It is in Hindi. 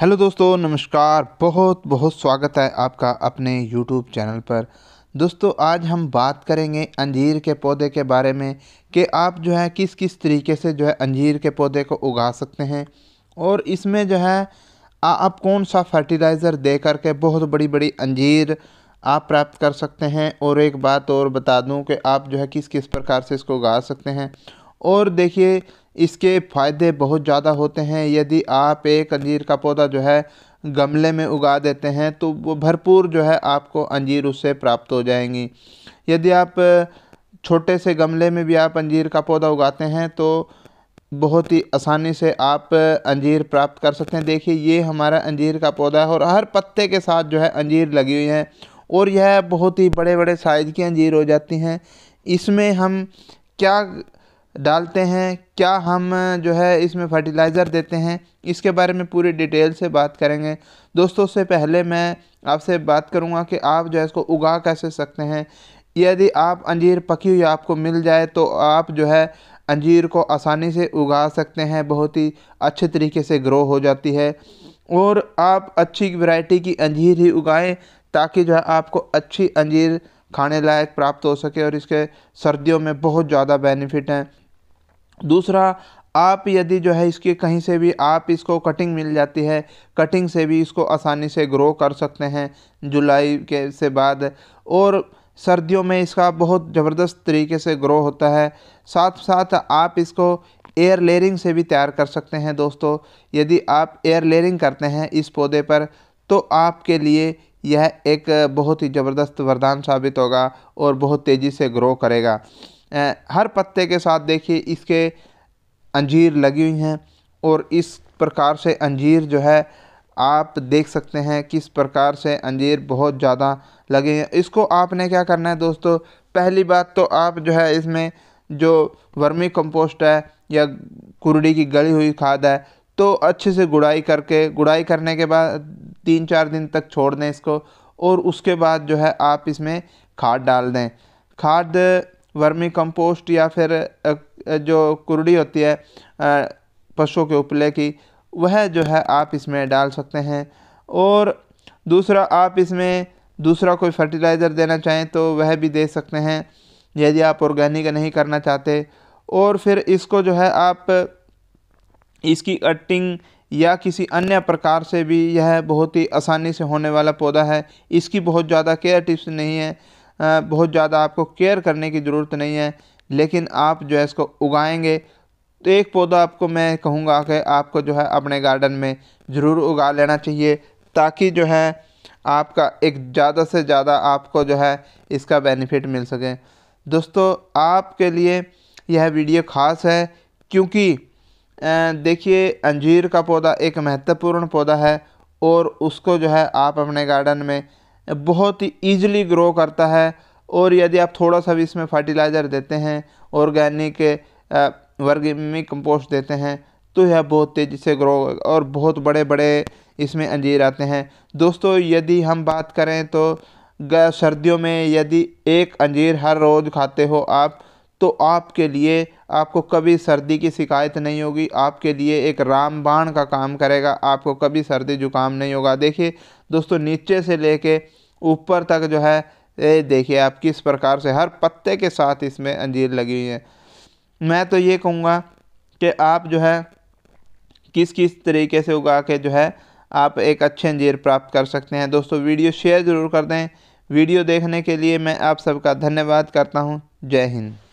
हेलो दोस्तों नमस्कार बहुत बहुत स्वागत है आपका अपने यूट्यूब चैनल पर दोस्तों आज हम बात करेंगे अंजीर के पौधे के बारे में कि आप जो है किस किस तरीके से जो है अंजीर के पौधे को उगा सकते हैं और इसमें जो है आप कौन सा फर्टिलाइज़र दे करके बहुत बड़ी बड़ी अंजीर आप प्राप्त कर सकते हैं और एक बात और बता दूं कि आप जो है किस किस प्रकार से इसको उगा सकते हैं और देखिए इसके फ़ायदे बहुत ज़्यादा होते हैं यदि आप एक अंजीर का पौधा जो है गमले में उगा देते हैं तो वो भरपूर जो है आपको अंजीर उससे प्राप्त हो जाएंगी यदि आप छोटे से गमले में भी आप अंजीर का पौधा उगाते हैं तो बहुत ही आसानी से आप अंजीर प्राप्त कर सकते हैं देखिए ये हमारा अंजीर का पौधा है और हर पत्ते के साथ जो है अंजीर लगी हुई है और यह बहुत ही बड़े बड़े साइज़ की अंजीर हो जाती हैं इसमें हम क्या डालते हैं क्या हम जो है इसमें फर्टिलाइज़र देते हैं इसके बारे में पूरी डिटेल से बात करेंगे दोस्तों से पहले मैं आपसे बात करूंगा कि आप जो है इसको उगा कैसे सकते हैं यदि आप अंजीर पकी हुई आपको मिल जाए तो आप जो है अंजीर को आसानी से उगा सकते हैं बहुत ही अच्छे तरीके से ग्रो हो जाती है और आप अच्छी वैरायटी की अंजीर ही उगाएं ताकि जो है आपको अच्छी अंजीर खाने लायक प्राप्त हो सके और इसके सर्दियों में बहुत ज़्यादा बेनिफिट हैं दूसरा आप यदि जो है इसकी कहीं से भी आप इसको कटिंग मिल जाती है कटिंग से भी इसको आसानी से ग्रो कर सकते हैं जुलाई के से बाद और सर्दियों में इसका बहुत ज़बरदस्त तरीके से ग्रो होता है साथ साथ आप इसको एयर लेयरिंग से भी तैयार कर सकते हैं दोस्तों यदि आप एयर लेयरिंग करते हैं इस पौधे पर तो आपके लिए यह एक बहुत ही ज़बरदस्त वरदान साबित होगा और बहुत तेज़ी से ग्रो करेगा हर पत्ते के साथ देखिए इसके अंजीर लगी हुई हैं और इस प्रकार से अंजीर जो है आप देख सकते हैं किस प्रकार से अंजीर बहुत ज़्यादा लगे हैं इसको आपने क्या करना है दोस्तों पहली बात तो आप जो है इसमें जो वर्मी कंपोस्ट है या कुरड़ी की गली हुई खाद है तो अच्छे से गुड़ाई करके गुड़ाई करने के बाद तीन चार दिन तक छोड़ दें इसको और उसके बाद जो है आप इसमें खाद डाल दें खाद वर्मी कंपोस्ट या फिर जो कुरड़ी होती है पशुओं के उपले की वह जो है आप इसमें डाल सकते हैं और दूसरा आप इसमें दूसरा कोई फर्टिलाइज़र देना चाहें तो वह भी दे सकते हैं यदि आप ऑर्गेनिक नहीं करना चाहते और फिर इसको जो है आप इसकी कटिंग या किसी अन्य प्रकार से भी यह बहुत ही आसानी से होने वाला पौधा है इसकी बहुत ज़्यादा केयर टिप्स नहीं है बहुत ज़्यादा आपको केयर करने की ज़रूरत नहीं है लेकिन आप जो है इसको उगाएंगे तो एक पौधा आपको मैं कहूँगा कि आपको जो है अपने गार्डन में ज़रूर उगा लेना चाहिए ताकि जो है आपका एक ज़्यादा से ज़्यादा आपको जो है इसका बेनिफिट मिल सके दोस्तों आपके लिए यह वीडियो ख़ास है क्योंकि देखिए अंजीर का पौधा एक महत्वपूर्ण पौधा है और उसको जो है आप अपने गार्डन में बहुत ही ईजिली ग्रो करता है और यदि आप थोड़ा सा भी इसमें फर्टिलाइज़र देते हैं ऑर्गेनिक वर्गमी कंपोस्ट देते हैं तो यह बहुत तेज़ी से ग्रो और बहुत बड़े बड़े इसमें अंजीर आते हैं दोस्तों यदि हम बात करें तो सर्दियों में यदि एक अंजीर हर रोज़ खाते हो आप तो आपके लिए आपको कभी सर्दी की शिकायत नहीं होगी आपके लिए एक रामबाण का काम करेगा आपको कभी सर्दी जुकाम नहीं होगा देखिए दोस्तों नीचे से लेके ऊपर तक जो है ये देखिए आप किस प्रकार से हर पत्ते के साथ इसमें अंजीर लगी हुई है मैं तो ये कहूँगा कि आप जो है किस किस तरीके से उगा के जो है आप एक अच्छे अंजीर प्राप्त कर सकते हैं दोस्तों वीडियो शेयर ज़रूर कर दें वीडियो देखने के लिए मैं आप सबका धन्यवाद करता हूँ जय हिंद